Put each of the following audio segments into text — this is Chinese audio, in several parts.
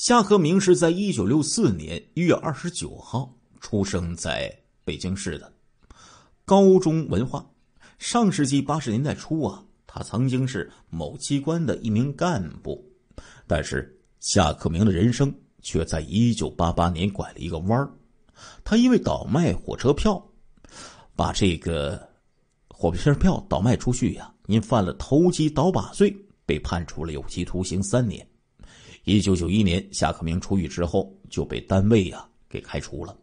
夏克明是在一九六四年一月二十九号出生在北京市的，高中文化。上世纪八十年代初啊，他曾经是某机关的一名干部，但是夏克明的人生却在一九八八年拐了一个弯儿。他因为倒卖火车票，把这个火车票倒卖出去呀，因犯了投机倒把罪，被判处了有期徒刑三年。一九九一年，夏克明出狱之后就被单位呀给开除了。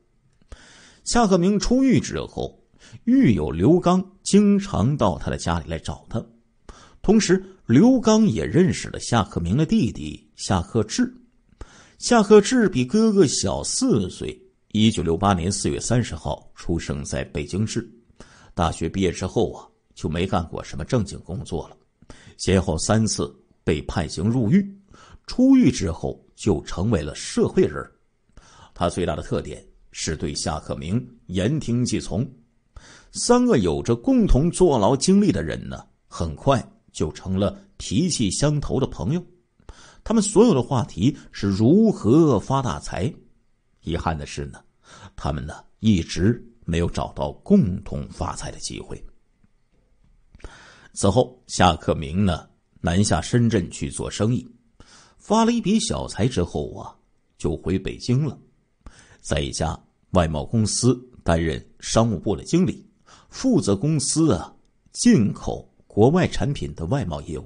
夏克明出狱之后，狱友刘刚经常到他的家里来找他，同时刘刚也认识了夏克明的弟弟夏克志。夏克志比哥哥小四岁，一九六八年四月三十号出生在北京市。大学毕业之后啊，就没干过什么正经工作了，先后三次被判刑入狱。出狱之后，就成为了社会人。他最大的特点是对夏克明言听计从。三个有着共同坐牢经历的人呢，很快就成了脾气相投的朋友。他们所有的话题是如何发大财。遗憾的是呢，他们呢一直没有找到共同发财的机会。此后，夏克明呢南下深圳去做生意。发了一笔小财之后啊，就回北京了，在一家外贸公司担任商务部的经理，负责公司啊进口国外产品的外贸业务。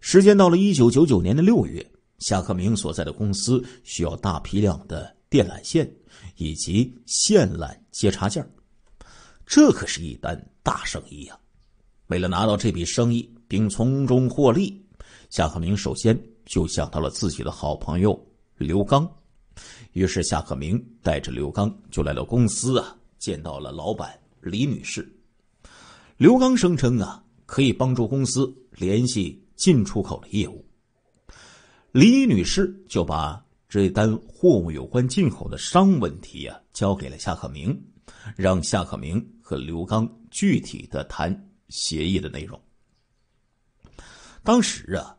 时间到了一九九九年的六月，夏克明所在的公司需要大批量的电缆线以及线缆接插件这可是一单大生意啊！为了拿到这笔生意并从中获利，夏克明首先。就想到了自己的好朋友刘刚，于是夏克明带着刘刚就来到公司啊，见到了老板李女士。刘刚声称啊，可以帮助公司联系进出口的业务。李女士就把这单货物有关进口的商问题啊，交给了夏克明，让夏克明和刘刚具体的谈协议的内容。当时啊。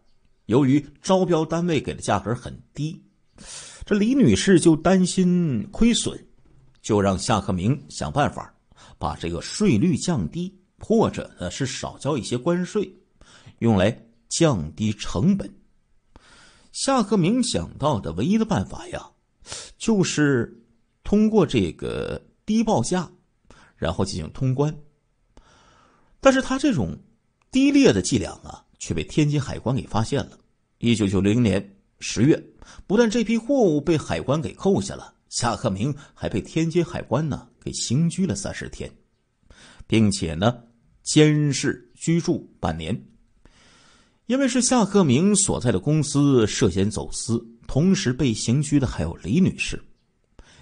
由于招标单位给的价格很低，这李女士就担心亏损，就让夏克明想办法把这个税率降低，或者呢是少交一些关税，用来降低成本。夏克明想到的唯一的办法呀，就是通过这个低报价，然后进行通关。但是他这种低劣的伎俩啊。却被天津海关给发现了。一九九零年十月，不但这批货物被海关给扣下了，夏克明还被天津海关呢给刑拘了三十天，并且呢监视居住半年。因为是夏克明所在的公司涉嫌走私，同时被刑拘的还有李女士。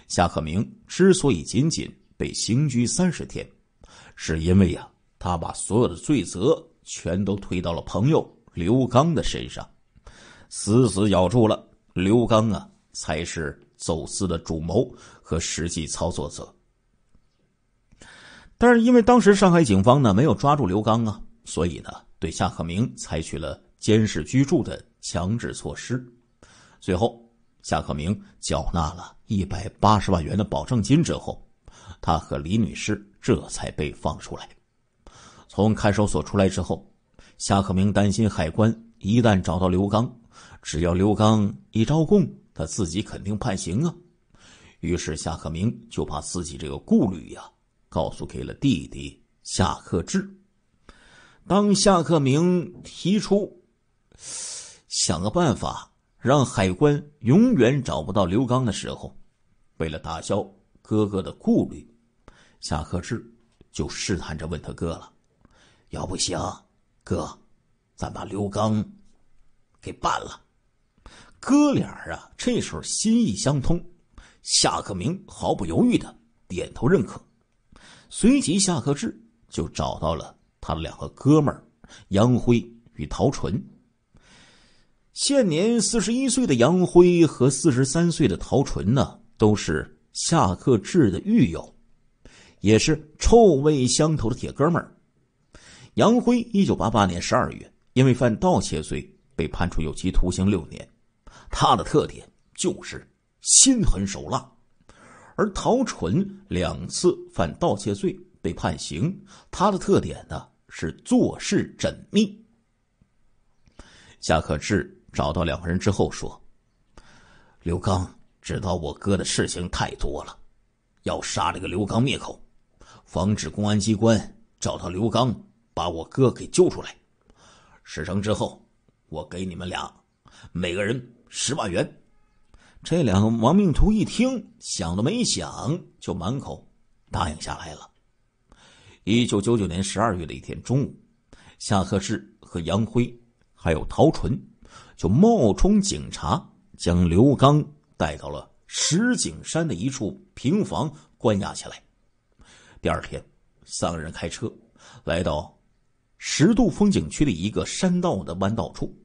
夏克明之所以仅仅被刑拘三十天，是因为呀，他把所有的罪责。全都推到了朋友刘刚的身上，死死咬住了刘刚啊，才是走私的主谋和实际操作者。但是因为当时上海警方呢没有抓住刘刚啊，所以呢对夏克明采取了监视居住的强制措施。最后，夏克明缴纳了一百八十万元的保证金之后，他和李女士这才被放出来。从看守所出来之后，夏克明担心海关一旦找到刘刚，只要刘刚一招供，他自己肯定判刑啊。于是夏克明就把自己这个顾虑呀告诉给了弟弟夏克志。当夏克明提出想个办法让海关永远找不到刘刚的时候，为了打消哥哥的顾虑，夏克志就试探着问他哥了。要不行，哥，咱把刘刚给办了。哥俩啊，这时候心意相通。夏克明毫不犹豫的点头认可，随即夏克志就找到了他的两个哥们儿杨辉与陶纯。现年四十一岁的杨辉和四十三岁的陶纯呢，都是夏克志的狱友，也是臭味相投的铁哥们儿。杨辉一九八八年十二月，因为犯盗窃罪被判处有期徒刑六年。他的特点就是心狠手辣。而陶纯两次犯盗窃罪被判刑，他的特点呢是做事缜密。夏克志找到两个人之后说：“刘刚知道我哥的事情太多了，要杀这个刘刚灭口，防止公安机关找到刘刚。”把我哥给揪出来，事成之后，我给你们俩每个人十万元。这两个亡命徒一听，想都没想，就满口答应下来了。一九九九年十二月的一天中午，夏克志和杨辉还有陶纯，就冒充警察，将刘刚带到了石景山的一处平房关押起来。第二天，三个人开车来到。十渡风景区的一个山道的弯道处，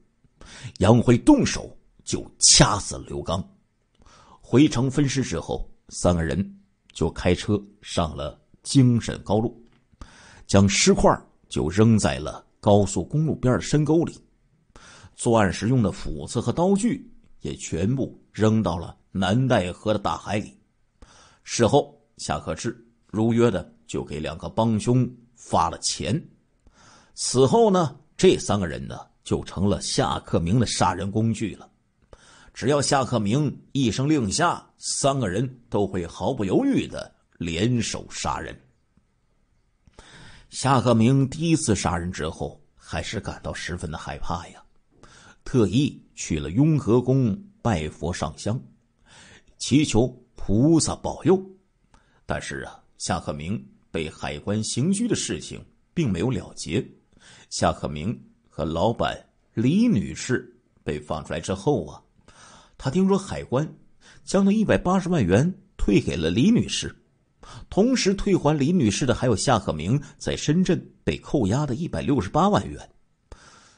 杨辉动手就掐死刘刚，回城分尸之后，三个人就开车上了京沈高路，将尸块就扔在了高速公路边的深沟里，作案时用的斧子和刀具也全部扔到了南戴河的大海里。事后，夏克志如约的就给两个帮凶发了钱。此后呢，这三个人呢就成了夏克明的杀人工具了。只要夏克明一声令下，三个人都会毫不犹豫的联手杀人。夏克明第一次杀人之后，还是感到十分的害怕呀，特意去了雍和宫拜佛上香，祈求菩萨保佑。但是啊，夏克明被海关刑拘的事情并没有了结。夏克明和老板李女士被放出来之后啊，他听说海关将那一百八十万元退给了李女士，同时退还李女士的还有夏克明在深圳被扣押的一百六十八万元，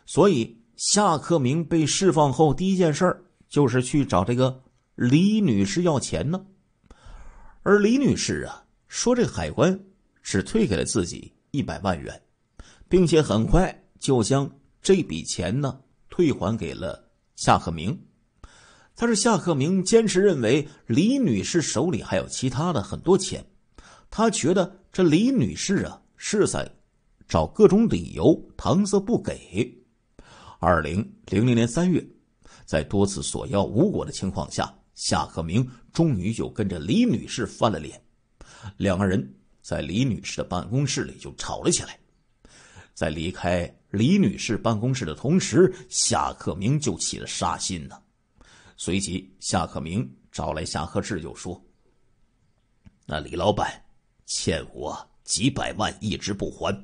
所以夏克明被释放后第一件事儿就是去找这个李女士要钱呢，而李女士啊说这个海关只退给了自己一百万元。并且很快就将这笔钱呢退还给了夏克明，但是夏克明坚持认为李女士手里还有其他的很多钱，他觉得这李女士啊是在找各种理由搪塞不给。二零零零年三月，在多次索要无果的情况下，夏克明终于就跟着李女士翻了脸，两个人在李女士的办公室里就吵了起来。在离开李女士办公室的同时，夏克明就起了杀心呢。随即，夏克明找来夏克志就说：“那李老板欠我几百万一直不还，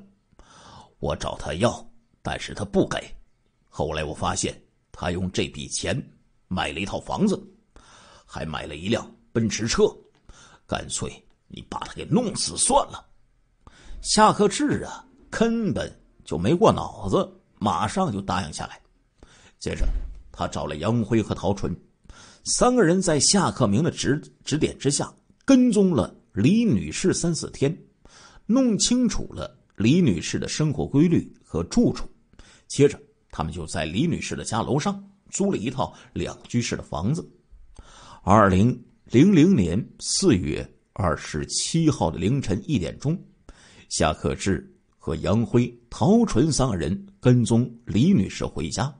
我找他要，但是他不给。后来我发现他用这笔钱买了一套房子，还买了一辆奔驰车，干脆你把他给弄死算了。”夏克志啊，根本。就没过脑子，马上就答应下来。接着，他找了杨辉和陶纯，三个人在夏克明的指指点之下，跟踪了李女士三四天，弄清楚了李女士的生活规律和住处。接着，他们就在李女士的家楼上租了一套两居室的房子。二零零零年四月二十七号的凌晨一点钟，夏克志。和杨辉、陶纯三个人跟踪李女士回家，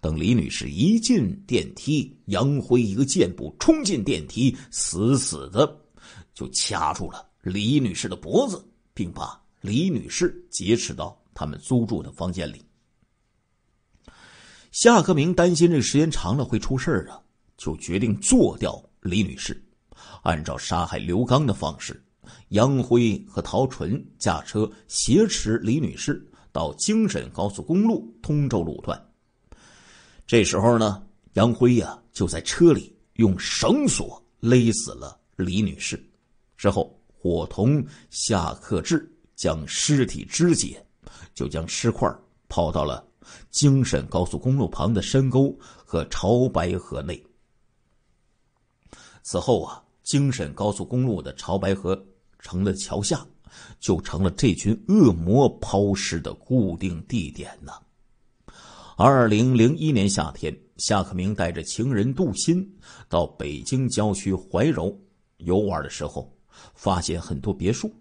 等李女士一进电梯，杨辉一个箭步冲进电梯，死死的就掐住了李女士的脖子，并把李女士劫持到他们租住的房间里。夏克明担心这时间长了会出事啊，就决定做掉李女士，按照杀害刘刚的方式。杨辉和陶纯驾车挟持李女士到京沈高速公路通州路段。这时候呢，杨辉呀就在车里用绳索勒死了李女士，之后伙同夏克志将尸体肢解，就将尸块抛到了京沈高速公路旁的深沟和潮白河内。此后啊，京沈高速公路的潮白河。城的桥下，就成了这群恶魔抛尸的固定地点呢。二零零一年夏天，夏克明带着情人杜鑫到北京郊区怀柔游玩的时候，发现很多别墅。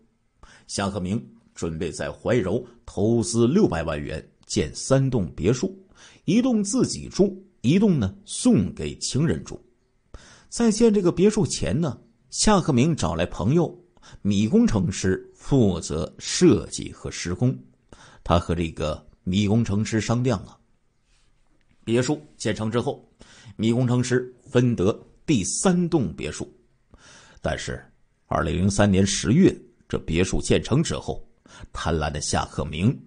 夏克明准备在怀柔投资六百万元建三栋别墅，一栋自己住，一栋呢送给情人住。在建这个别墅前呢，夏克明找来朋友。米工程师负责设计和施工，他和这个米工程师商量了。别墅建成之后，米工程师分得第三栋别墅。但是，二零零三年十月，这别墅建成之后，贪婪的夏克明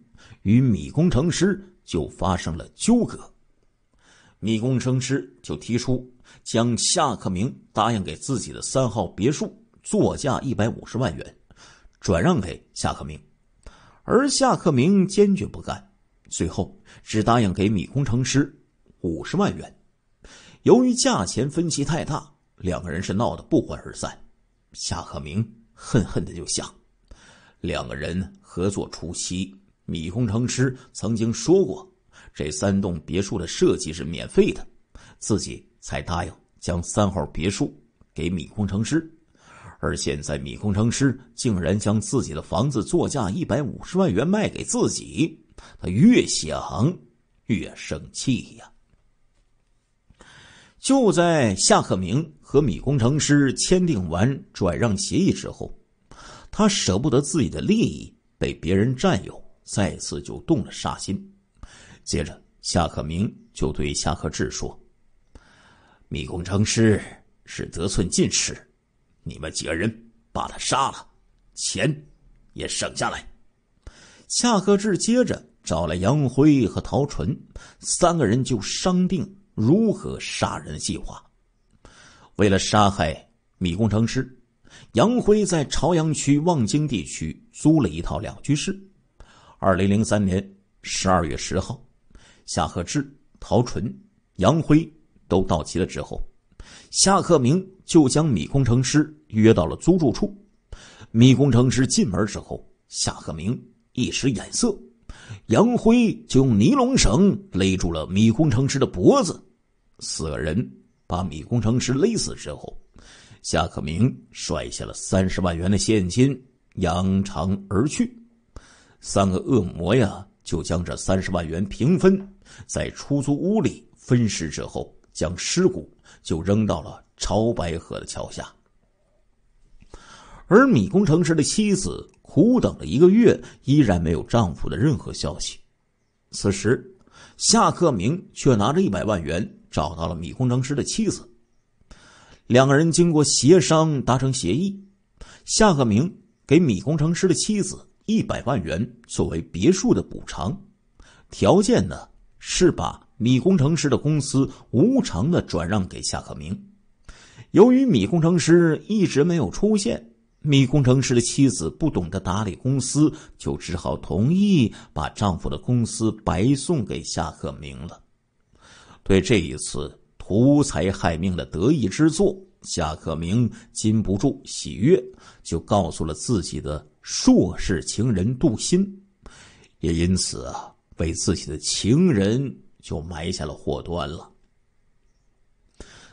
与米工程师就发生了纠葛。米工程师就提出将夏克明答应给自己的三号别墅。作价一百五十万元，转让给夏克明，而夏克明坚决不干，最后只答应给米工程师五十万元。由于价钱分歧太大，两个人是闹得不欢而散。夏克明恨恨的就想，两个人合作初期，米工程师曾经说过，这三栋别墅的设计是免费的，自己才答应将三号别墅给米工程师。而现在，米工程师竟然将自己的房子作价一百五十万元卖给自己，他越想越生气呀！就在夏克明和米工程师签订完转让协议之后，他舍不得自己的利益被别人占有，再次就动了杀心。接着，夏克明就对夏克志说：“米工程师是得寸进尺。”你们几个人把他杀了，钱也省下来。夏克志接着找了杨辉和陶纯三个人，就商定如何杀人计划。为了杀害米工程师，杨辉在朝阳区望京地区租了一套两居室。二零零三年十二月十号，夏克志、陶纯、杨辉都到齐了之后，夏克明就将米工程师。约到了租住处，米工程师进门之后，夏克明一使眼色，杨辉就用尼龙绳勒住了米工程师的脖子。四个人把米工程师勒死之后，夏克明甩下了三十万元的现金，扬长而去。三个恶魔呀，就将这三十万元平分，在出租屋里分尸之后，将尸骨就扔到了潮白河的桥下。而米工程师的妻子苦等了一个月，依然没有丈夫的任何消息。此时，夏克明却拿着一百万元找到了米工程师的妻子。两个人经过协商达成协议，夏克明给米工程师的妻子一百万元作为别墅的补偿，条件呢是把米工程师的公司无偿的转让给夏克明。由于米工程师一直没有出现。米工程师的妻子不懂得打理公司，就只好同意把丈夫的公司白送给夏克明了。对这一次图财害命的得意之作，夏克明禁不住喜悦，就告诉了自己的硕士情人杜鑫，也因此啊，为自己的情人就埋下了祸端了。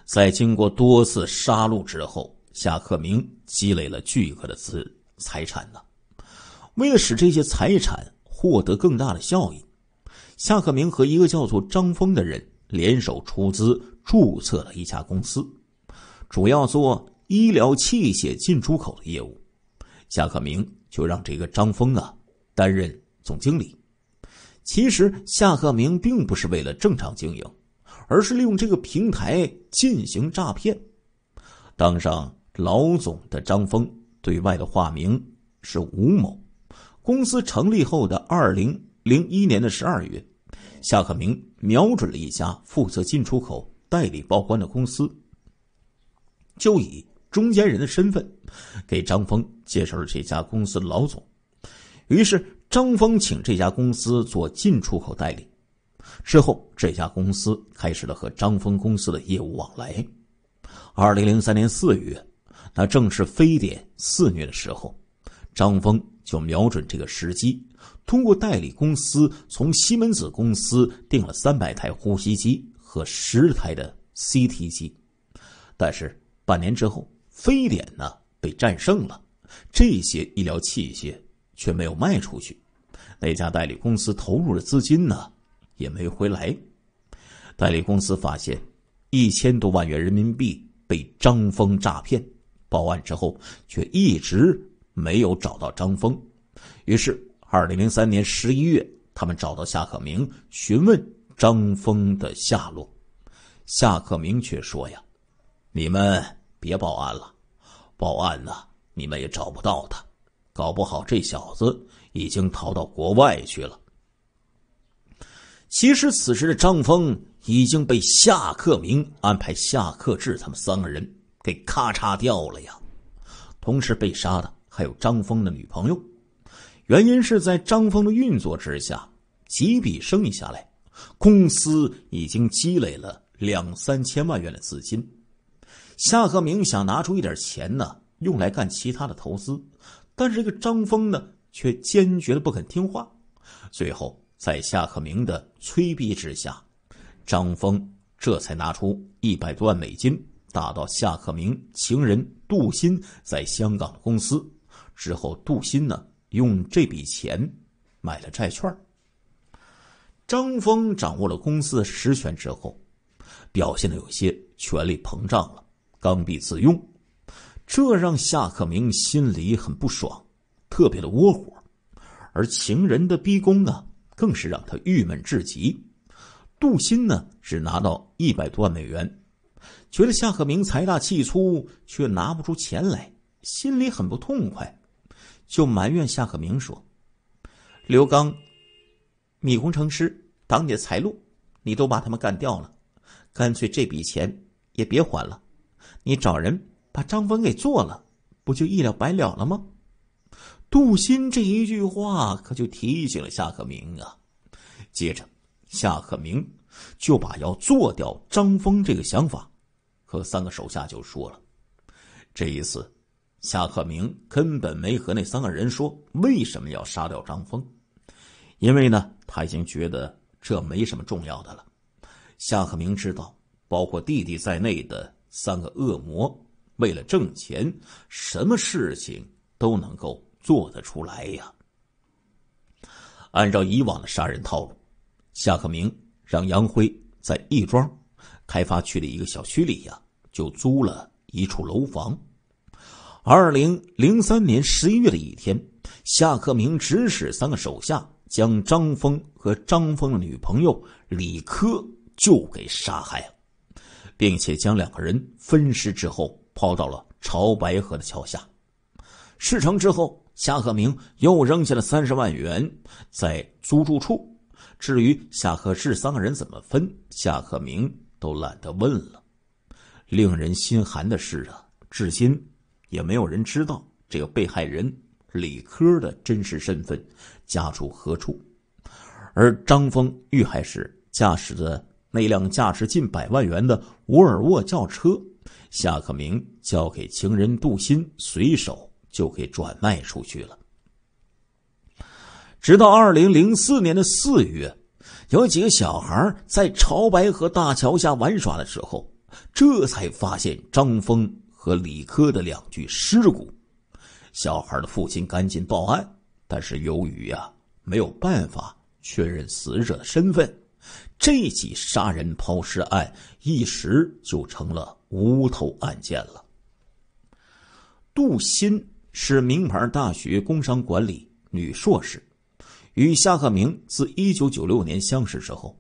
在经过多次杀戮之后，夏克明。积累了巨额的资财产呢。为了使这些财产获得更大的效益，夏克明和一个叫做张峰的人联手出资注册了一家公司，主要做医疗器械进出口的业务。夏克明就让这个张峰啊担任总经理。其实夏克明并不是为了正常经营，而是利用这个平台进行诈骗，当上。老总的张峰对外的化名是吴某。公司成立后的二零零一年的十二月，夏克明瞄准了一家负责进出口代理报关的公司，就以中间人的身份给张峰介绍了这家公司老总。于是张峰请这家公司做进出口代理，之后这家公司开始了和张峰公司的业务往来。二零零三年四月。那正是非典肆虐的时候，张峰就瞄准这个时机，通过代理公司从西门子公司订了三百台呼吸机和十台的 CT 机。但是半年之后，非典呢被战胜了，这些医疗器械却没有卖出去，那家代理公司投入的资金呢也没回来。代理公司发现，一千多万元人民币被张峰诈骗。报案之后，却一直没有找到张峰，于是，二零零三年十一月，他们找到夏克明询问张峰的下落，夏克明却说：“呀，你们别报案了，报案呢，你们也找不到他，搞不好这小子已经逃到国外去了。”其实，此时的张峰已经被夏克明安排夏克志他们三个人。给咔嚓掉了呀！同时被杀的还有张峰的女朋友。原因是在张峰的运作之下，几笔生意下来，公司已经积累了两三千万元的资金。夏克明想拿出一点钱呢，用来干其他的投资，但是这个张峰呢，却坚决的不肯听话。最后在夏克明的催逼之下，张峰这才拿出一百多万美金。打到夏克明情人杜鑫在香港的公司，之后，杜鑫呢用这笔钱买了债券。张峰掌握了公司的实权之后，表现的有些权力膨胀了，刚愎自用，这让夏克明心里很不爽，特别的窝火。而情人的逼宫啊，更是让他郁闷至极。杜鑫呢只拿到一百多万美元。觉得夏克明财大气粗，却拿不出钱来，心里很不痛快，就埋怨夏克明说：“刘刚、米工程师挡你的财路，你都把他们干掉了，干脆这笔钱也别还了，你找人把张峰给做了，不就一了百了了吗？”杜鑫这一句话可就提醒了夏克明啊。接着，夏克明就把要做掉张峰这个想法。和三个手下就说了，这一次，夏克明根本没和那三个人说为什么要杀掉张峰，因为呢，他已经觉得这没什么重要的了。夏克明知道，包括弟弟在内的三个恶魔，为了挣钱，什么事情都能够做得出来呀。按照以往的杀人套路，夏克明让杨辉在亦庄开发区的一个小区里呀。就租了一处楼房。二零零三年十一月的一天，夏克明指使三个手下将张峰和张峰的女朋友李科就给杀害了，并且将两个人分尸之后抛到了潮白河的桥下。事成之后，夏克明又扔下了三十万元在租住处。至于夏克志三个人怎么分，夏克明都懒得问了。令人心寒的是啊，至今也没有人知道这个被害人李科的真实身份、家住何处。而张峰遇害时驾驶的那辆价值近百万元的沃尔沃轿车，夏克明交给情人杜鑫，随手就给转卖出去了。直到二零零四年的四月，有几个小孩在潮白河大桥下玩耍的时候。这才发现张峰和李科的两具尸骨，小孩的父亲赶紧报案，但是由于呀没有办法确认死者的身份，这起杀人抛尸案一时就成了无头案件了。杜鑫是名牌大学工商管理女硕士，与夏克明自一九九六年相识之后，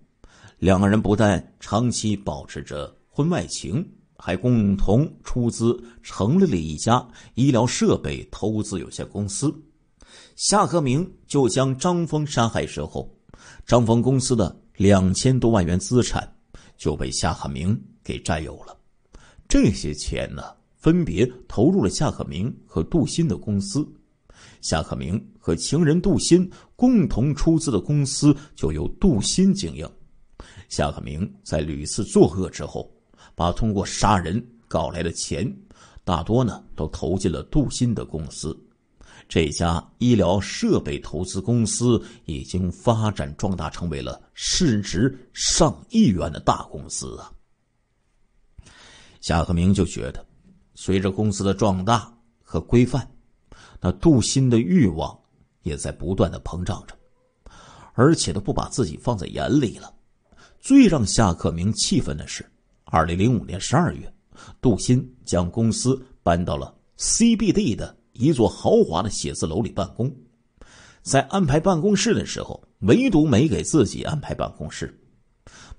两个人不但长期保持着。婚外情，还共同出资成立了一家医疗设备投资有限公司。夏克明就将张峰杀害之后，张峰公司的两千多万元资产就被夏克明给占有了。这些钱呢，分别投入了夏克明和杜鑫的公司。夏克明和情人杜鑫共同出资的公司就由杜鑫经营。夏克明在屡次作恶之后。把通过杀人搞来的钱，大多呢都投进了杜鑫的公司。这家医疗设备投资公司已经发展壮大，成为了市值上亿元的大公司啊！夏克明就觉得，随着公司的壮大和规范，那杜鑫的欲望也在不断的膨胀着，而且都不把自己放在眼里了。最让夏克明气愤的是。二零零五年十二月，杜鑫将公司搬到了 CBD 的一座豪华的写字楼里办公。在安排办公室的时候，唯独没给自己安排办公室。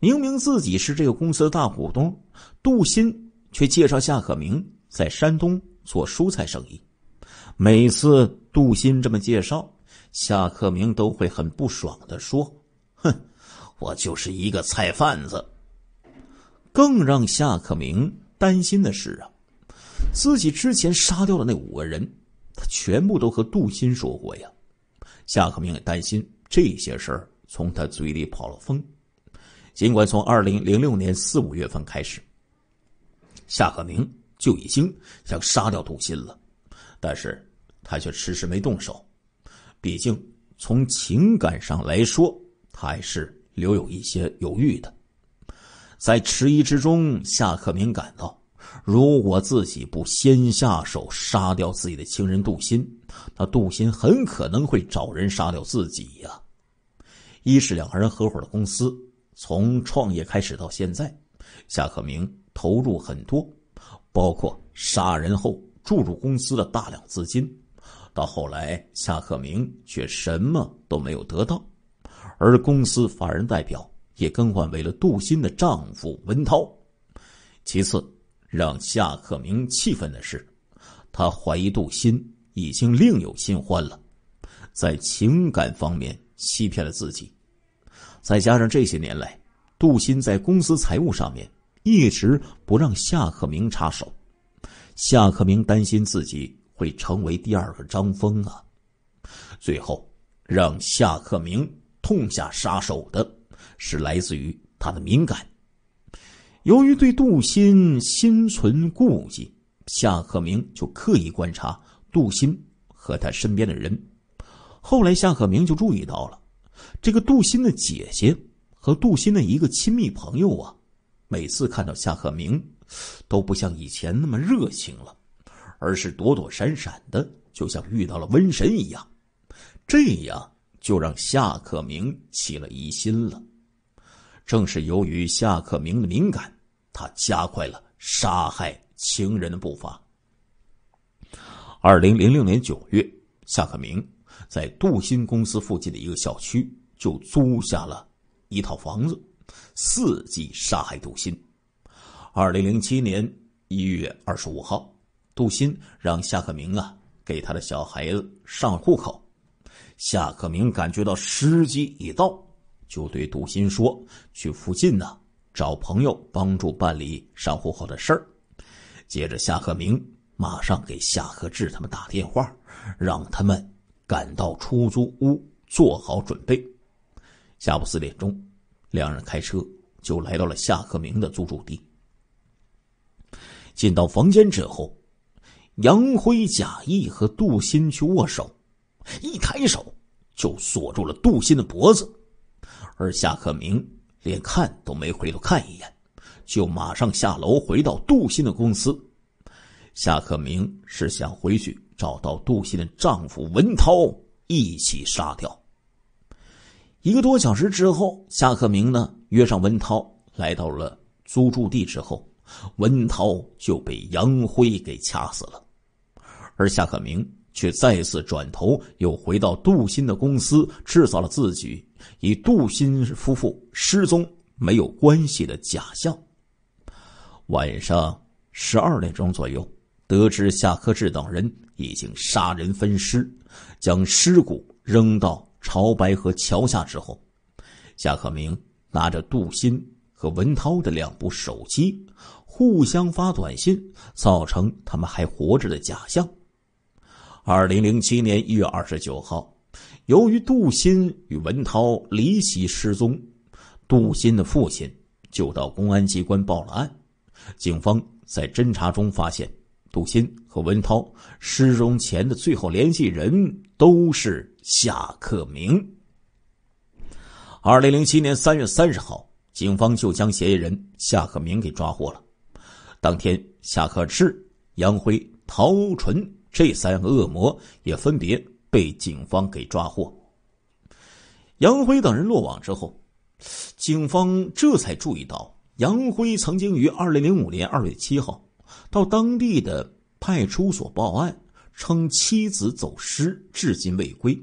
明明自己是这个公司的大股东，杜鑫却介绍夏克明在山东做蔬菜生意。每次杜鑫这么介绍，夏克明都会很不爽地说：“哼，我就是一个菜贩子。”更让夏克明担心的是啊，自己之前杀掉的那五个人，他全部都和杜鑫说过呀。夏克明也担心这些事儿从他嘴里跑了风。尽管从二零零六年四五月份开始，夏克明就已经想杀掉杜鑫了，但是他却迟迟没动手，毕竟从情感上来说，他还是留有一些犹豫的。在迟疑之中，夏克明感到，如果自己不先下手杀掉自己的情人杜鑫，那杜鑫很可能会找人杀掉自己呀。一是两个人合伙的公司，从创业开始到现在，夏克明投入很多，包括杀人后注入公司的大量资金，到后来夏克明却什么都没有得到，而公司法人代表。也更换为了杜鑫的丈夫文涛。其次，让夏克明气愤的是，他怀疑杜鑫已经另有新欢了，在情感方面欺骗了自己。再加上这些年来，杜鑫在公司财务上面一直不让夏克明插手，夏克明担心自己会成为第二个张峰啊。最后，让夏克明痛下杀手的。是来自于他的敏感。由于对杜鑫心存顾忌，夏克明就刻意观察杜鑫和他身边的人。后来，夏克明就注意到了，这个杜鑫的姐姐和杜鑫的一个亲密朋友啊，每次看到夏克明，都不像以前那么热情了，而是躲躲闪闪的，就像遇到了瘟神一样。这样就让夏克明起了疑心了。正是由于夏克明的敏感，他加快了杀害情人的步伐。二零零六年九月，夏克明在杜鑫公司附近的一个小区就租下了一套房子，伺机杀害杜鑫。二零零七年一月二十五号，杜鑫让夏克明啊给他的小孩子上户口，夏克明感觉到时机已到。就对杜鑫说：“去附近呢，找朋友帮助办理上户口的事儿。”接着，夏克明马上给夏克志他们打电话，让他们赶到出租屋做好准备。下午四点钟，两人开车就来到了夏克明的租住地。进到房间之后，杨辉假意和杜鑫去握手，一抬手就锁住了杜鑫的脖子。而夏克明连看都没回头看一眼，就马上下楼回到杜鑫的公司。夏克明是想回去找到杜鑫的丈夫文涛一起杀掉。一个多小时之后，夏克明呢约上文涛来到了租住地，之后文涛就被杨辉给掐死了，而夏克明。却再次转头，又回到杜鑫的公司，制造了自己与杜鑫夫妇失踪没有关系的假象。晚上十二点钟左右，得知夏克志等人已经杀人分尸，将尸骨扔到潮白河桥下之后，夏克明拿着杜鑫和文涛的两部手机，互相发短信，造成他们还活着的假象。二零零七年一月二十九号，由于杜鑫与文涛离奇失踪，杜鑫的父亲就到公安机关报了案。警方在侦查中发现，杜鑫和文涛失踪前的最后联系人都是夏克明。二零零七年三月三十号，警方就将嫌疑人夏克明给抓获了。当天，夏克志、杨辉、陶纯。这三个恶魔也分别被警方给抓获。杨辉等人落网之后，警方这才注意到杨辉曾经于二零零五年二月七号到当地的派出所报案，称妻子走失，至今未归。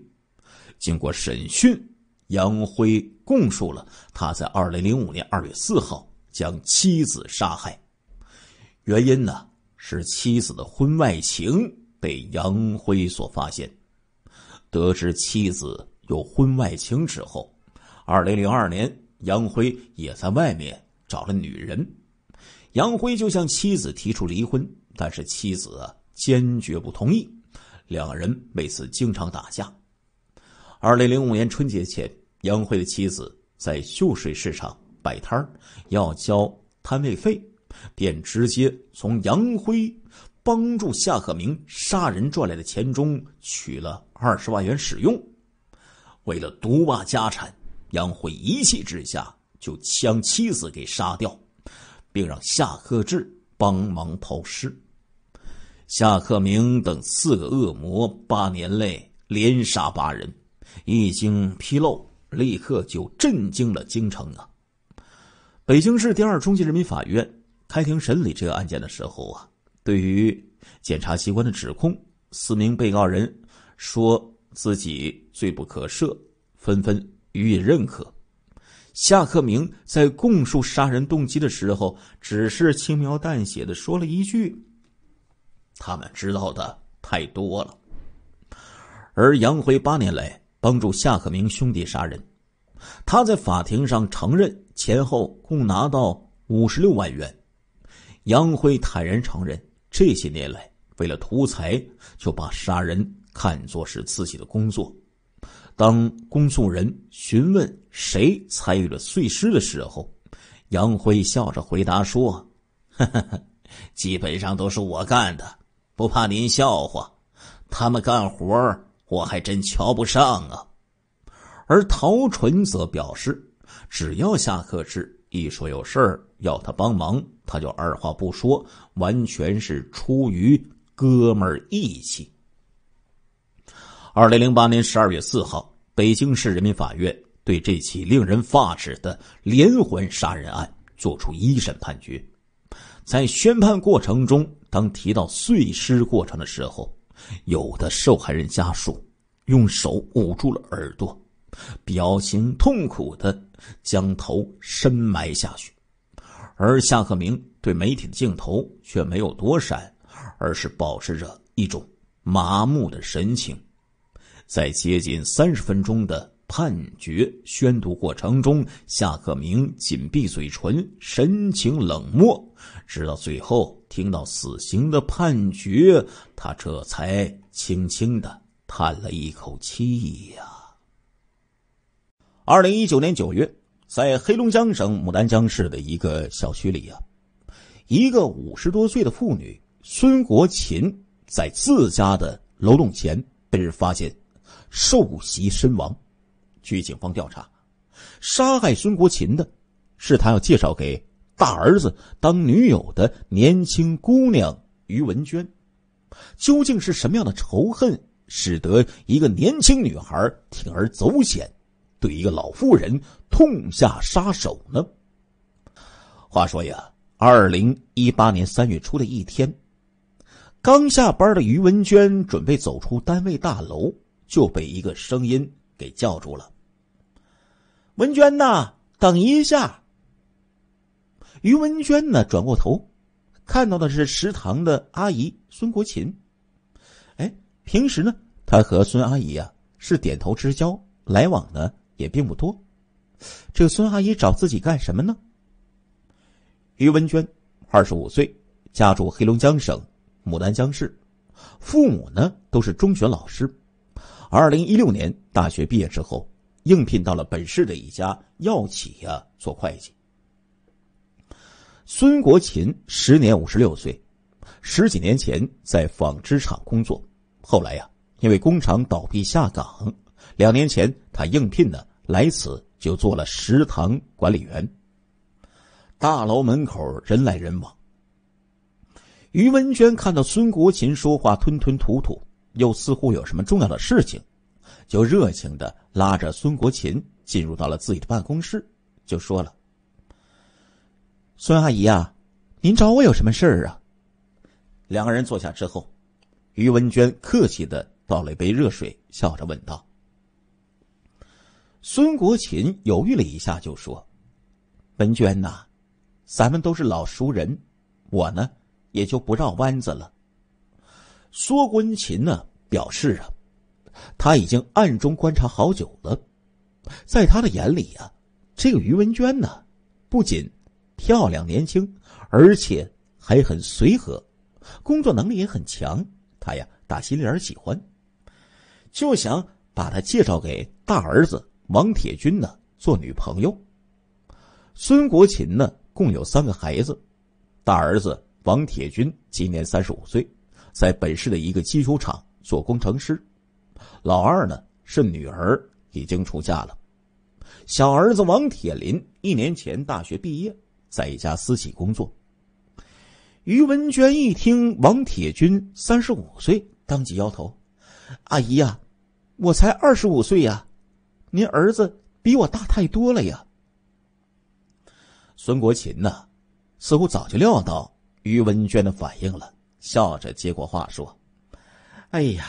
经过审讯，杨辉供述了他在二零零五年二月四号将妻子杀害，原因呢是妻子的婚外情。被杨辉所发现，得知妻子有婚外情之后，2002年杨辉也在外面找了女人，杨辉就向妻子提出离婚，但是妻子坚决不同意，两人为此经常打架。2005年春节前，杨辉的妻子在秀水市场摆摊要交摊位费，便直接从杨辉。帮助夏克明杀人赚来的钱中取了二十万元使用，为了独霸家产，杨辉一气之下就将妻子给杀掉，并让夏克志帮忙抛尸。夏克明等四个恶魔，八年内连杀八人，一经披露，立刻就震惊了京城啊！北京市第二中级人民法院开庭审理这个案件的时候啊。对于检察机关的指控，四名被告人说自己罪不可赦，纷纷予以认可。夏克明在供述杀人动机的时候，只是轻描淡写的说了一句：“他们知道的太多了。”而杨辉八年来帮助夏克明兄弟杀人，他在法庭上承认前后共拿到五十六万元。杨辉坦然承认。这些年来，为了图财，就把杀人看作是自己的工作。当公诉人询问谁参与了碎尸的时候，杨辉笑着回答说：“ 哈哈哈，基本上都是我干的，不怕您笑话。他们干活我还真瞧不上啊。”而陶纯则表示：“只要下课时一说有事儿。”要他帮忙，他就二话不说，完全是出于哥们义气。二零零八年十二月四号，北京市人民法院对这起令人发指的连环杀人案作出一审判决。在宣判过程中，当提到碎尸过程的时候，有的受害人家属用手捂住了耳朵，表情痛苦的将头深埋下去。而夏克明对媒体的镜头却没有躲闪，而是保持着一种麻木的神情。在接近三十分钟的判决宣读过程中，夏克明紧闭嘴唇，神情冷漠，直到最后听到死刑的判决，他这才轻轻的叹了一口气呀。二零一九年九月。在黑龙江省牡丹江市的一个小区里啊，一个五十多岁的妇女孙国琴在自家的楼栋前被人发现受袭身亡。据警方调查，杀害孙国琴的是他要介绍给大儿子当女友的年轻姑娘于文娟。究竟是什么样的仇恨，使得一个年轻女孩铤而走险？对一个老妇人痛下杀手呢。话说呀，二零一八年三月初的一天，刚下班的于文娟准备走出单位大楼，就被一个声音给叫住了。文娟呐，等一下。于文娟呢，转过头，看到的是食堂的阿姨孙国琴。哎，平时呢，她和孙阿姨啊是点头之交，来往呢。也并不多，这个孙阿姨找自己干什么呢？于文娟，二十五岁，家住黑龙江省牡丹江市，父母呢都是中学老师。二零一六年大学毕业之后，应聘到了本市的一家药企呀做会计。孙国琴时年五十六岁，十几年前在纺织厂工作，后来呀因为工厂倒闭下岗，两年前他应聘呢。来此就做了食堂管理员。大楼门口人来人往。于文娟看到孙国琴说话吞吞吐吐，又似乎有什么重要的事情，就热情的拉着孙国琴进入到了自己的办公室，就说了：“孙阿姨啊，您找我有什么事儿啊？”两个人坐下之后，于文娟客气的倒了一杯热水，笑着问道。孙国琴犹豫了一下，就说：“文娟呐，咱们都是老熟人，我呢也就不绕弯子了。”孙国琴呢表示啊，他已经暗中观察好久了，在他的眼里啊，这个于文娟呢不仅漂亮年轻，而且还很随和，工作能力也很强。他呀打心里儿喜欢，就想把她介绍给大儿子。王铁军呢，做女朋友。孙国琴呢，共有三个孩子，大儿子王铁军今年三十五岁，在本市的一个机修厂做工程师。老二呢是女儿，已经出嫁了。小儿子王铁林一年前大学毕业，在一家私企工作。于文娟一听王铁军三十五岁，当即摇头：“阿姨呀，我才二十五岁呀。”您儿子比我大太多了呀！孙国琴呢，似乎早就料到于文娟的反应了，笑着接过话说：“哎呀，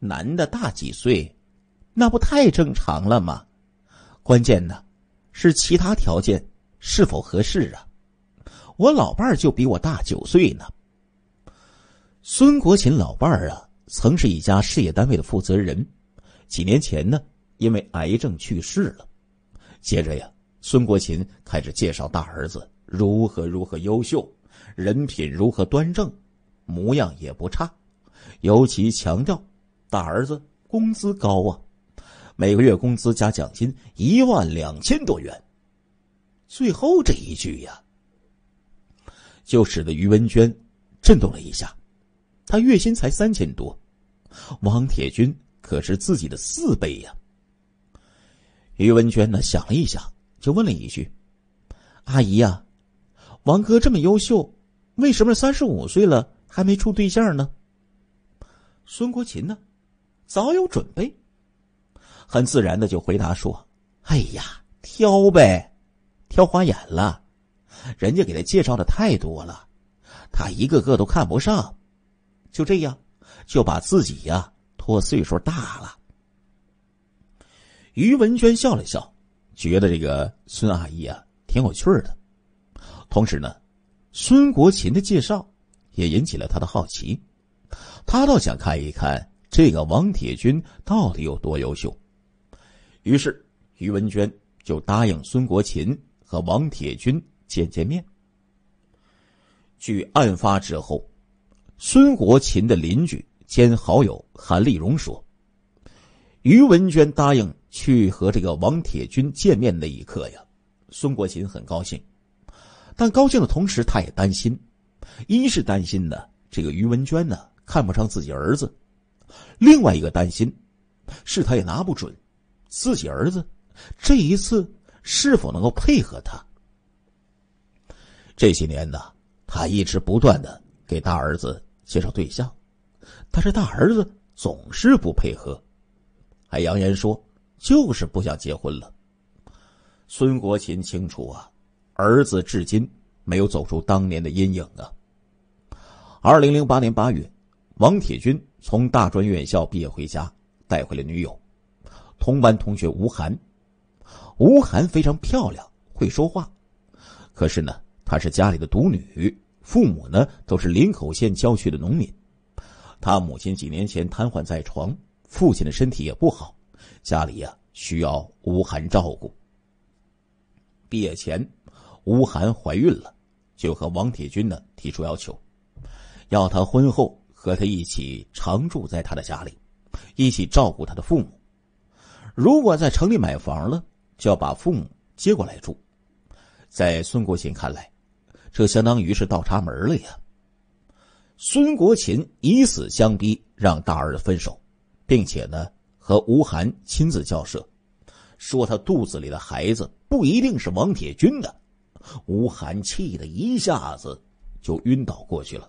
男的大几岁，那不太正常了吗？关键呢，是其他条件是否合适啊？我老伴儿就比我大九岁呢。”孙国琴老伴儿啊，曾是一家事业单位的负责人，几年前呢。因为癌症去世了，接着呀，孙国琴开始介绍大儿子如何如何优秀，人品如何端正，模样也不差，尤其强调大儿子工资高啊，每个月工资加奖金一万两千多元。最后这一句呀，就使得于文娟震动了一下，他月薪才三千多，王铁军可是自己的四倍呀。于文娟呢想了一下，就问了一句：“阿姨呀，王哥这么优秀，为什么三十五岁了还没处对象呢？”孙国琴呢，早有准备，很自然的就回答说：“哎呀，挑呗，挑花眼了，人家给他介绍的太多了，他一个个都看不上，就这样，就把自己呀拖岁数大了。”于文娟笑了笑，觉得这个孙阿姨啊挺有趣的，同时呢，孙国琴的介绍也引起了他的好奇，他倒想看一看这个王铁军到底有多优秀。于是，于文娟就答应孙国琴和王铁军见见面。据案发之后，孙国琴的邻居兼好友韩丽荣说，于文娟答应。去和这个王铁军见面那一刻呀，孙国琴很高兴，但高兴的同时，他也担心：一是担心呢，这个于文娟呢看不上自己儿子；另外一个担心是，他也拿不准自己儿子这一次是否能够配合他。这些年呢，他一直不断的给大儿子介绍对象，但是大儿子总是不配合，还扬言说。就是不想结婚了。孙国琴清楚啊，儿子至今没有走出当年的阴影啊。二零零八年八月，王铁军从大专院校毕业回家，带回了女友。同班同学吴涵，吴涵非常漂亮，会说话。可是呢，她是家里的独女，父母呢都是林口县郊区的农民。她母亲几年前瘫痪在床，父亲的身体也不好，家里呀。需要吴涵照顾。毕业前，吴涵怀孕了，就和王铁军呢提出要求，要他婚后和他一起常住在他的家里，一起照顾他的父母。如果在城里买房了，就要把父母接过来住。在孙国琴看来，这相当于是倒插门了呀。孙国琴以死相逼，让大儿子分手，并且呢。和吴涵亲自交涉，说他肚子里的孩子不一定是王铁军的。吴涵气得一下子就晕倒过去了。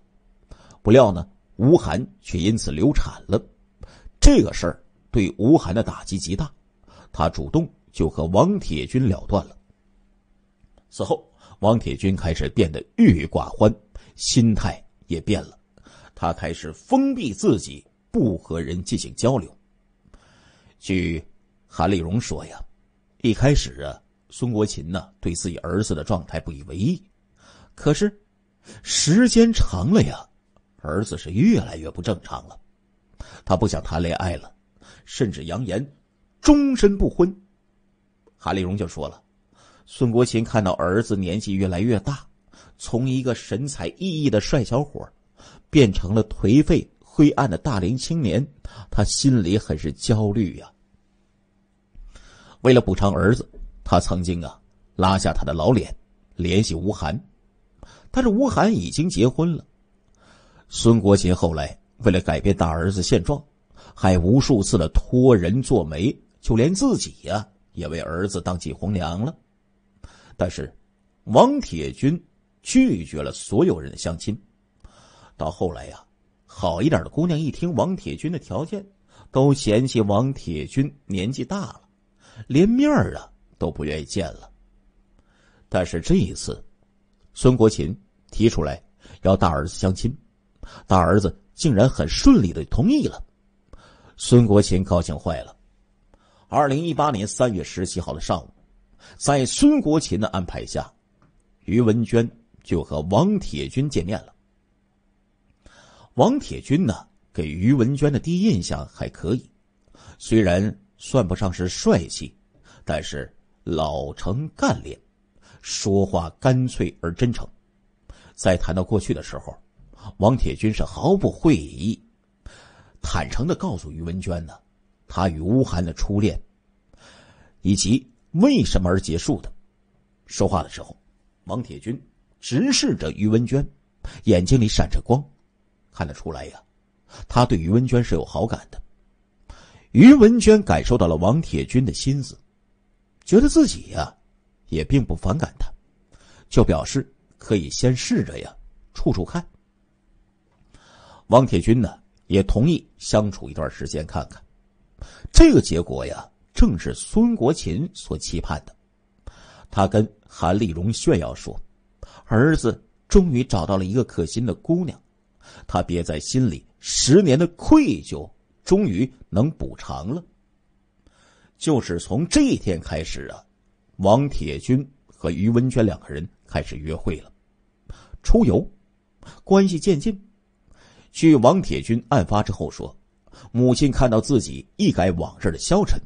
不料呢，吴涵却因此流产了。这个事儿对吴涵的打击极大，他主动就和王铁军了断了。此后，王铁军开始变得郁郁寡欢，心态也变了，他开始封闭自己，不和人进行交流。据韩立荣说呀，一开始啊，孙国琴呢对自己儿子的状态不以为意，可是时间长了呀，儿子是越来越不正常了。他不想谈恋爱了，甚至扬言终身不婚。韩立荣就说了，孙国琴看到儿子年纪越来越大，从一个神采奕奕的帅小伙，变成了颓废。灰暗的大龄青年，他心里很是焦虑呀。为了补偿儿子，他曾经啊拉下他的老脸联系吴涵，但是吴涵已经结婚了。孙国杰后来为了改变大儿子现状，还无数次的托人做媒，就连自己呀也为儿子当起红娘了。但是，王铁军拒绝了所有人的相亲，到后来呀。好一点的姑娘一听王铁军的条件，都嫌弃王铁军年纪大了，连面儿啊都不愿意见了。但是这一次，孙国琴提出来要大儿子相亲，大儿子竟然很顺利的同意了，孙国琴高兴坏了。二零一八年三月十七号的上午，在孙国琴的安排下，于文娟就和王铁军见面了。王铁军呢，给于文娟的第一印象还可以，虽然算不上是帅气，但是老成干练，说话干脆而真诚。在谈到过去的时候，王铁军是毫不讳意，坦诚的告诉于文娟呢，他与吴涵的初恋，以及为什么而结束的。说话的时候，王铁军直视着于文娟，眼睛里闪着光。看得出来呀，他对于文娟是有好感的。于文娟感受到了王铁军的心思，觉得自己呀也并不反感他，就表示可以先试着呀，处处看。王铁军呢也同意相处一段时间看看，这个结果呀正是孙国琴所期盼的。他跟韩丽荣炫耀说：“儿子终于找到了一个可心的姑娘。”他憋在心里十年的愧疚，终于能补偿了。就是从这一天开始啊，王铁军和于文娟两个人开始约会了，出游，关系渐进。据王铁军案发之后说，母亲看到自己一改往日的消沉，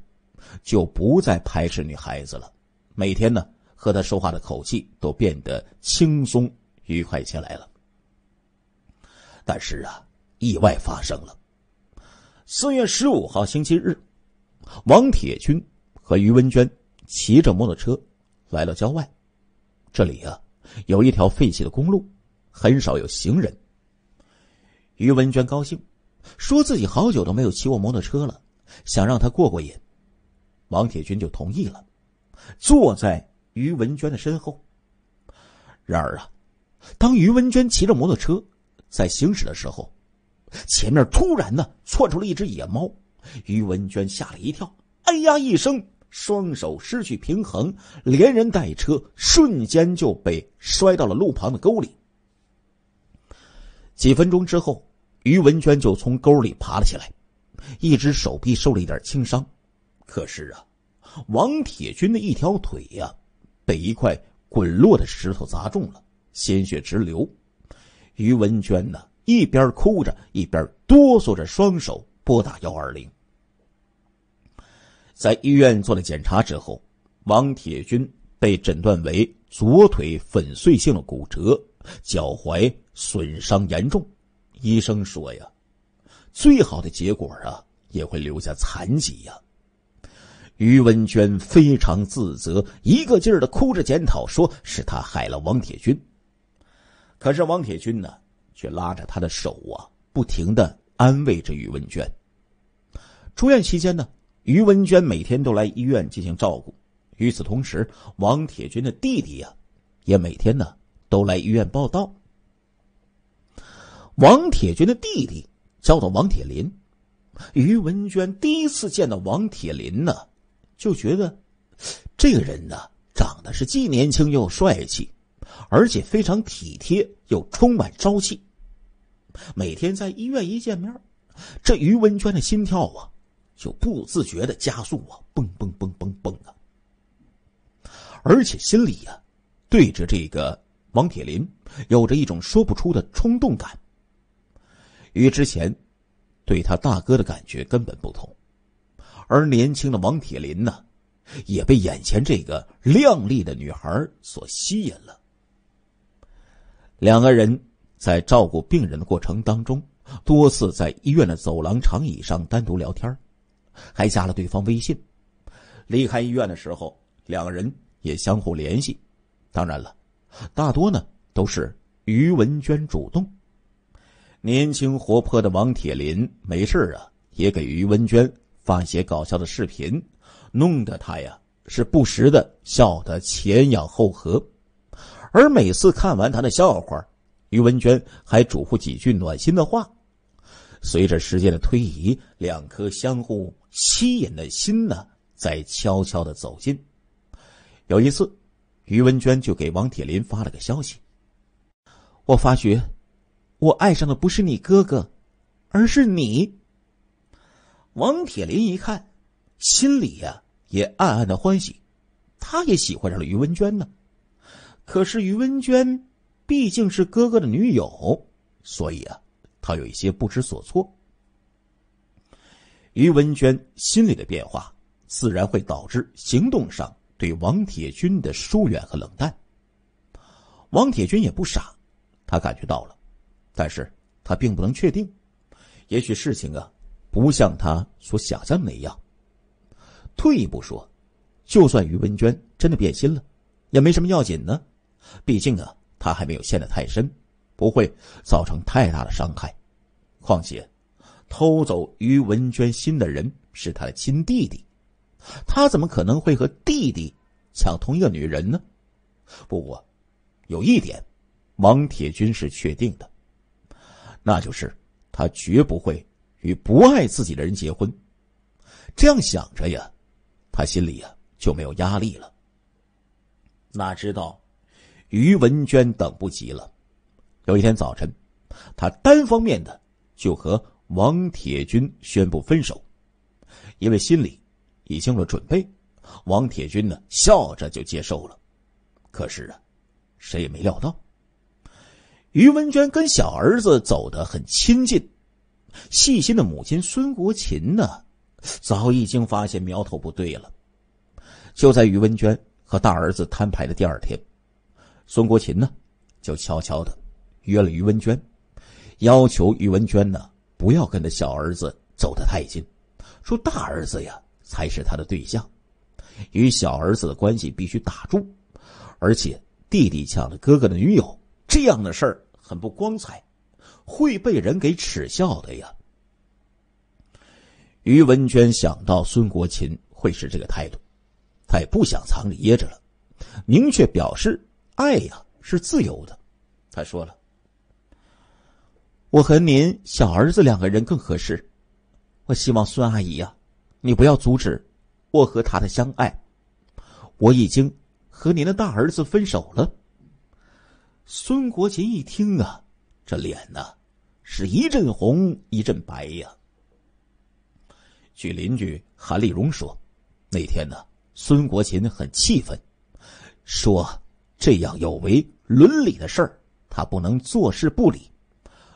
就不再排斥女孩子了，每天呢和他说话的口气都变得轻松愉快起来了。但是啊，意外发生了。四月十五号星期日，王铁军和于文娟骑着摩托车来到郊外。这里啊，有一条废弃的公路，很少有行人。于文娟高兴，说自己好久都没有骑过摩托车了，想让他过过瘾。王铁军就同意了，坐在于文娟的身后。然而啊，当于文娟骑着摩托车，在行驶的时候，前面突然呢窜出了一只野猫，于文娟吓了一跳，哎呀一声，双手失去平衡，连人带车瞬间就被摔到了路旁的沟里。几分钟之后，于文娟就从沟里爬了起来，一只手臂受了一点轻伤，可是啊，王铁军的一条腿呀被一块滚落的石头砸中了，鲜血直流。于文娟呢，一边哭着，一边哆嗦着双手拨打幺二零。在医院做了检查之后，王铁军被诊断为左腿粉碎性的骨折，脚踝损伤严重。医生说呀，最好的结果啊，也会留下残疾呀。于文娟非常自责，一个劲儿的哭着检讨，说是他害了王铁军。可是王铁军呢，却拉着他的手啊，不停的安慰着于文娟。出院期间呢，于文娟每天都来医院进行照顾。与此同时，王铁军的弟弟呀，也每天呢都来医院报道。王铁军的弟弟叫做王铁林。于文娟第一次见到王铁林呢，就觉得这个人呢长得是既年轻又帅气。而且非常体贴，又充满朝气。每天在医院一见面，这于文娟的心跳啊，就不自觉的加速啊，蹦蹦蹦蹦蹦啊！而且心里呀，对着这个王铁林，有着一种说不出的冲动感，与之前对他大哥的感觉根本不同。而年轻的王铁林呢，也被眼前这个靓丽的女孩所吸引了。两个人在照顾病人的过程当中，多次在医院的走廊长椅上单独聊天，还加了对方微信。离开医院的时候，两个人也相互联系。当然了，大多呢都是于文娟主动。年轻活泼的王铁林没事啊，也给于文娟发一些搞笑的视频，弄得他呀是不时的笑得前仰后合。而每次看完他的笑话，于文娟还嘱咐几句暖心的话。随着时间的推移，两颗相互吸引的心呢，在悄悄的走近。有一次，于文娟就给王铁林发了个消息：“我发觉，我爱上的不是你哥哥，而是你。”王铁林一看，心里呀也暗暗的欢喜，他也喜欢上了于文娟呢。可是于文娟毕竟是哥哥的女友，所以啊，他有一些不知所措。于文娟心里的变化，自然会导致行动上对王铁军的疏远和冷淡。王铁军也不傻，他感觉到了，但是他并不能确定，也许事情啊，不像他所想象的那样。退一步说，就算于文娟真的变心了，也没什么要紧呢。毕竟啊，他还没有陷得太深，不会造成太大的伤害。况且，偷走于文娟心的人是他的亲弟弟，他怎么可能会和弟弟抢同一个女人呢？不过，有一点，王铁军是确定的，那就是他绝不会与不爱自己的人结婚。这样想着呀，他心里呀就没有压力了。哪知道？于文娟等不及了。有一天早晨，她单方面的就和王铁军宣布分手，因为心里已经了准备。王铁军呢，笑着就接受了。可是啊，谁也没料到，于文娟跟小儿子走得很亲近。细心的母亲孙国琴呢，早已经发现苗头不对了。就在于文娟和大儿子摊牌的第二天。孙国琴呢，就悄悄的约了于文娟，要求于文娟呢不要跟他小儿子走得太近，说大儿子呀才是他的对象，与小儿子的关系必须打住，而且弟弟抢了哥哥的女友，这样的事儿很不光彩，会被人给耻笑的呀。于文娟想到孙国琴会是这个态度，他也不想藏着掖着了，明确表示。爱呀是自由的，他说了：“我和您小儿子两个人更合适，我希望孙阿姨呀，你不要阻止我和他的相爱。我已经和您的大儿子分手了。”孙国琴一听啊，这脸呢是一阵红一阵白呀。据邻居韩立荣说，那天呢，孙国琴很气愤，说。这样有违伦理的事儿，他不能坐视不理。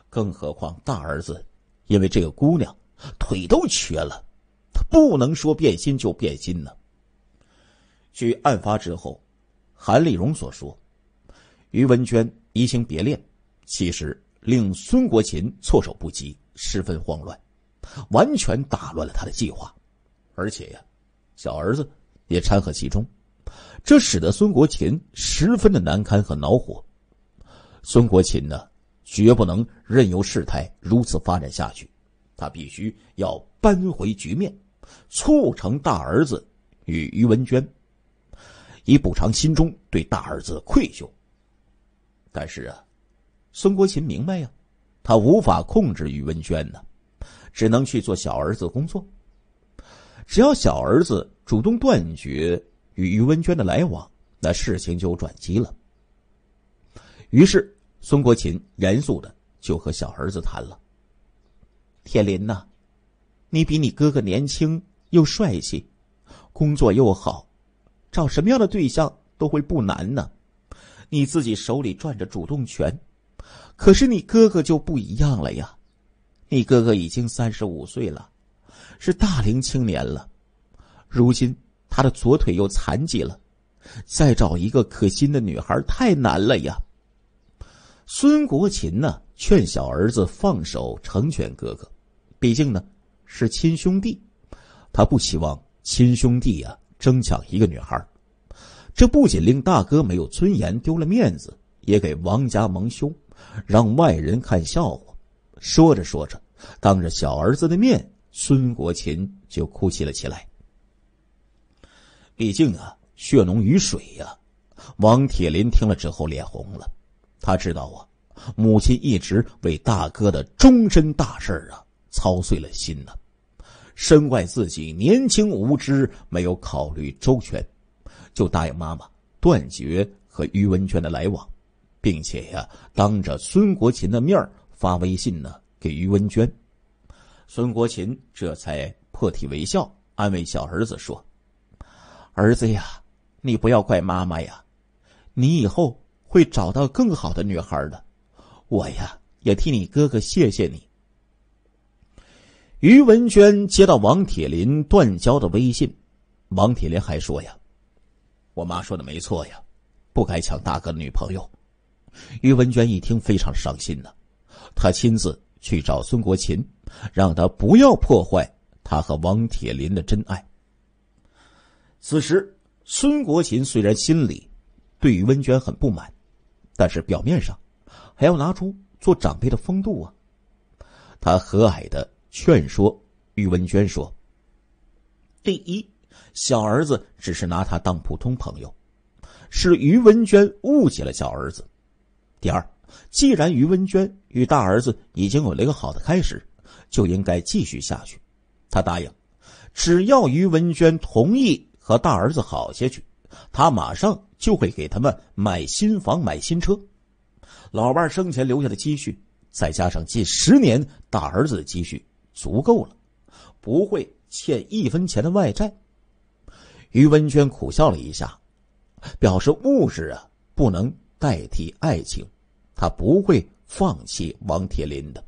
更何况大儿子因为这个姑娘腿都瘸了，他不能说变心就变心呢。据案发之后，韩丽荣所说，于文娟移情别恋，其实令孙国琴措手不及，十分慌乱，完全打乱了他的计划，而且呀，小儿子也掺和其中。这使得孙国琴十分的难堪和恼火。孙国琴呢，绝不能任由事态如此发展下去，他必须要扳回局面，促成大儿子与于文娟，以补偿心中对大儿子的愧疚。但是啊，孙国琴明白呀，他无法控制于文娟呢，只能去做小儿子工作。只要小儿子主动断绝。与于文娟的来往，那事情就转机了。于是，孙国琴严肃的就和小儿子谈了：“天林呐，你比你哥哥年轻又帅气，工作又好，找什么样的对象都会不难呢。你自己手里攥着主动权，可是你哥哥就不一样了呀。你哥哥已经三十五岁了，是大龄青年了，如今。”他的左腿又残疾了，再找一个可心的女孩太难了呀。孙国琴呢，劝小儿子放手成全哥哥，毕竟呢是亲兄弟，他不希望亲兄弟啊争抢一个女孩，这不仅令大哥没有尊严、丢了面子，也给王家蒙羞，让外人看笑话。说着说着，当着小儿子的面，孙国琴就哭泣了起来。毕竟啊，血浓于水呀。王铁林听了之后脸红了，他知道啊，母亲一直为大哥的终身大事啊操碎了心呢。身怪自己年轻无知，没有考虑周全，就答应妈妈断绝和于文娟的来往，并且呀，当着孙国琴的面发微信呢给于文娟。孙国琴这才破涕为笑，安慰小儿子说。儿子呀，你不要怪妈妈呀，你以后会找到更好的女孩的。我呀，也替你哥哥谢谢你。于文娟接到王铁林断交的微信，王铁林还说：“呀，我妈说的没错呀，不该抢大哥的女朋友。”于文娟一听非常伤心呢，她亲自去找孙国琴，让他不要破坏她和王铁林的真爱。此时，孙国琴虽然心里对于温娟很不满，但是表面上还要拿出做长辈的风度啊。他和蔼的劝说于文娟说：“第一，小儿子只是拿他当普通朋友，是于文娟误解了小儿子。第二，既然于文娟与大儿子已经有了一个好的开始，就应该继续下去。”他答应，只要于文娟同意。和大儿子好下去，他马上就会给他们买新房、买新车。老伴生前留下的积蓄，再加上近十年大儿子的积蓄，足够了，不会欠一分钱的外债。于文娟苦笑了一下，表示物质啊不能代替爱情，她不会放弃王铁林的。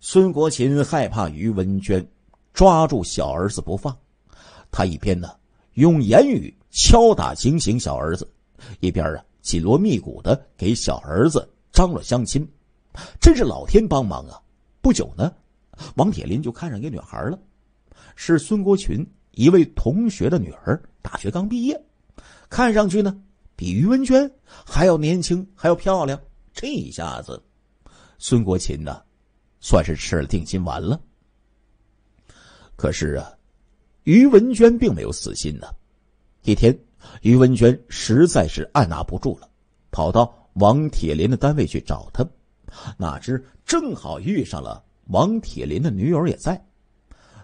孙国琴害怕于文娟抓住小儿子不放。他一边呢用言语敲打、惊醒小儿子，一边啊紧锣密鼓的给小儿子张罗相亲，真是老天帮忙啊！不久呢，王铁林就看上一个女孩了，是孙国群一位同学的女儿，大学刚毕业，看上去呢比于文娟还要年轻，还要漂亮。这一下子，孙国琴呢算是吃了定心丸了。可是啊。于文娟并没有死心呢。一天，于文娟实在是按捺不住了，跑到王铁林的单位去找他。哪知正好遇上了王铁林的女友也在。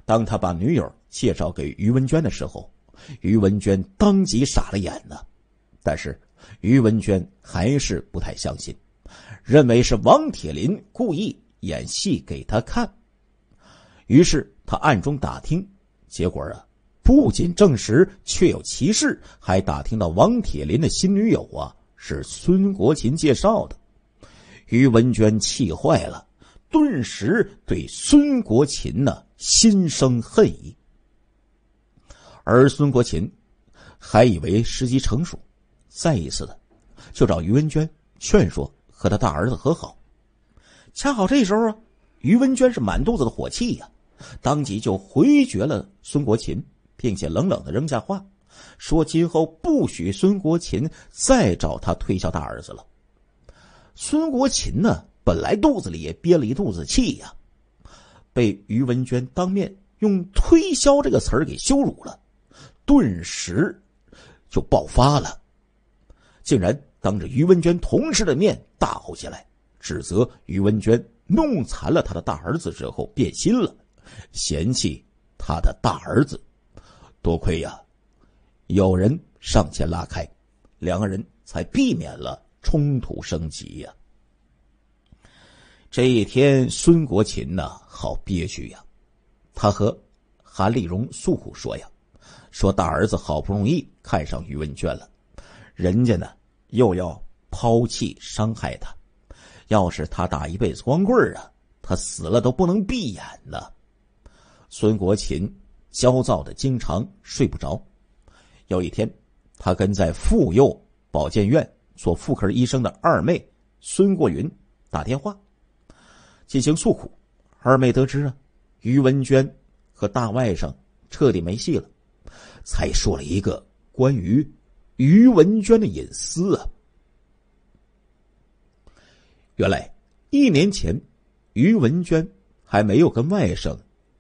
当他把女友介绍给于文娟的时候，于文娟当即傻了眼了。但是，于文娟还是不太相信，认为是王铁林故意演戏给他看。于是，他暗中打听。结果啊，不仅证实确有其事，还打听到王铁林的新女友啊是孙国琴介绍的。于文娟气坏了，顿时对孙国琴呢心生恨意。而孙国琴还以为时机成熟，再一次的就找于文娟劝说和他大儿子和好。恰好这时候啊，于文娟是满肚子的火气呀。当即就回绝了孙国琴，并且冷冷的扔下话，说：“今后不许孙国琴再找他推销大儿子了。”孙国琴呢，本来肚子里也憋了一肚子气呀，被于文娟当面用“推销”这个词儿给羞辱了，顿时就爆发了，竟然当着于文娟同事的面大吼起来，指责于文娟弄残了他的大儿子之后变心了。嫌弃他的大儿子，多亏呀，有人上前拉开，两个人才避免了冲突升级呀。这一天，孙国勤呐，好憋屈呀，他和韩丽荣诉苦说呀，说大儿子好不容易看上于文娟了，人家呢又要抛弃伤害他，要是他打一辈子光棍啊，他死了都不能闭眼呢。孙国琴焦躁的经常睡不着。有一天，他跟在妇幼保健院做妇科医生的二妹孙过云打电话进行诉苦。二妹得知啊，于文娟和大外甥彻底没戏了，才说了一个关于于文娟的隐私啊。原来一年前，于文娟还没有跟外甥。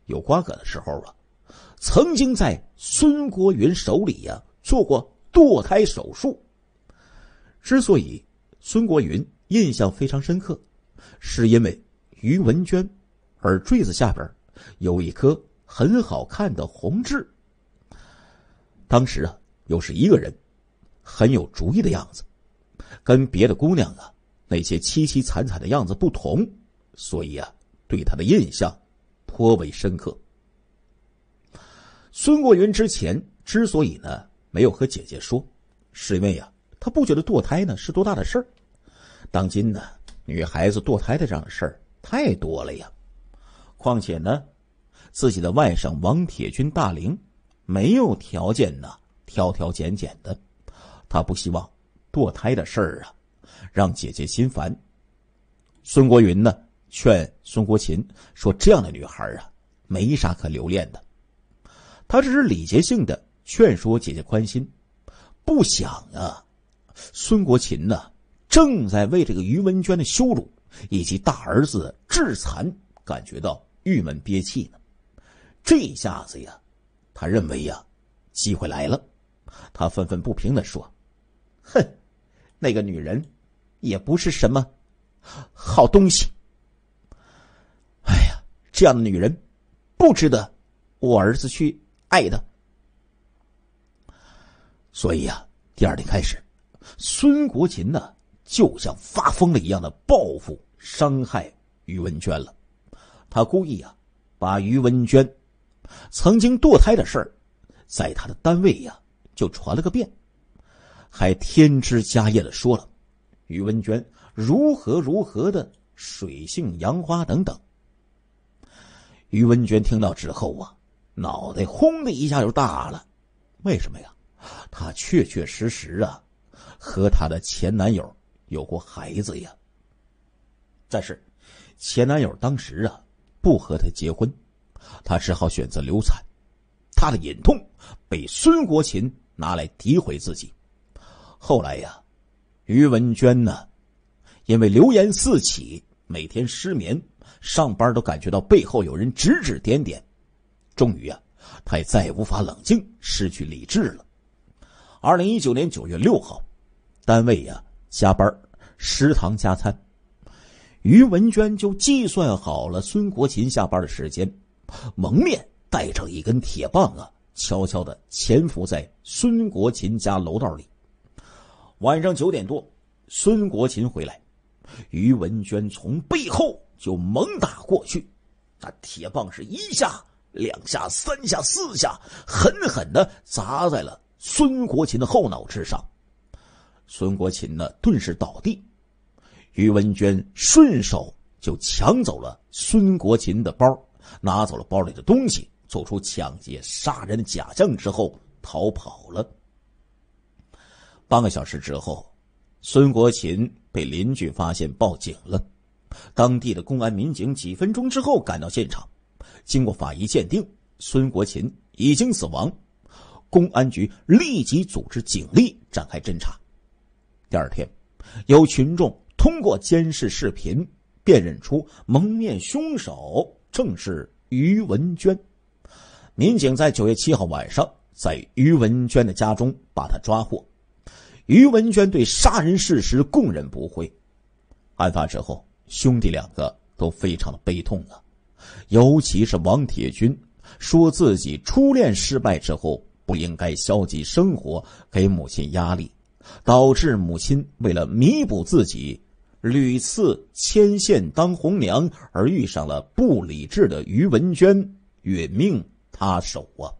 有瓜葛的时候啊，曾经在孙国云手里呀做过堕胎手术。之所以孙国云印象非常深刻，是因为于文娟耳坠子下边有一颗很好看的红痣。当时啊，又是一个人，很有主意的样子，跟别的姑娘啊那些凄凄惨惨的样子不同，所以啊，对她的印象。颇为深刻。孙国云之前之所以呢没有和姐姐说，是因为呀，他不觉得堕胎呢是多大的事儿。当今呢，女孩子堕胎的这样的事儿太多了呀。况且呢，自己的外甥王铁军大龄，没有条件呢，挑挑拣拣的。他不希望堕胎的事儿啊，让姐姐心烦。孙国云呢？劝孙国琴说：“这样的女孩啊，没啥可留恋的。”他只是礼节性的劝说姐姐宽心，不想啊，孙国琴呢正在为这个于文娟的羞辱以及大儿子致残感觉到郁闷憋气呢。这下子呀，他认为呀，机会来了。他愤愤不平地说：“哼，那个女人，也不是什么好东西。”这样的女人，不值得我儿子去爱的。所以啊，第二天开始，孙国琴呢就像发疯了一样的报复伤害于文娟了。他故意啊，把于文娟曾经堕胎的事儿，在他的单位呀就传了个遍，还添枝加叶的说了于文娟如何如何的水性杨花等等。于文娟听到之后啊，脑袋轰的一下就大了。为什么呀？她确确实实啊，和她的前男友有过孩子呀。但是前男友当时啊不和她结婚，她只好选择流产。她的隐痛被孙国琴拿来诋毁自己。后来呀，于文娟呢，因为流言四起，每天失眠。上班都感觉到背后有人指指点点，终于啊，他也再也无法冷静，失去理智了。二零一九年九月六号，单位呀加班，食堂加餐，于文娟就计算好了孙国琴下班的时间，蒙面带上一根铁棒啊，悄悄的潜伏在孙国琴家楼道里。晚上九点多，孙国琴回来，于文娟从背后。就猛打过去，那铁棒是一下、两下、三下、四下，狠狠的砸在了孙国琴的后脑之上。孙国琴呢，顿时倒地。于文娟顺手就抢走了孙国琴的包，拿走了包里的东西，做出抢劫杀人假象之后逃跑了。半个小时之后，孙国琴被邻居发现，报警了。当地的公安民警几分钟之后赶到现场，经过法医鉴定，孙国琴已经死亡。公安局立即组织警力展开侦查。第二天，有群众通过监视视频辨认出蒙面凶手正是于文娟。民警在九月七号晚上在于文娟的家中把她抓获。于文娟对杀人事实供认不讳。案发之后。兄弟两个都非常的悲痛啊，尤其是王铁军，说自己初恋失败之后不应该消极生活，给母亲压力，导致母亲为了弥补自己，屡次牵线当红娘，而遇上了不理智的于文娟，殒命他手啊。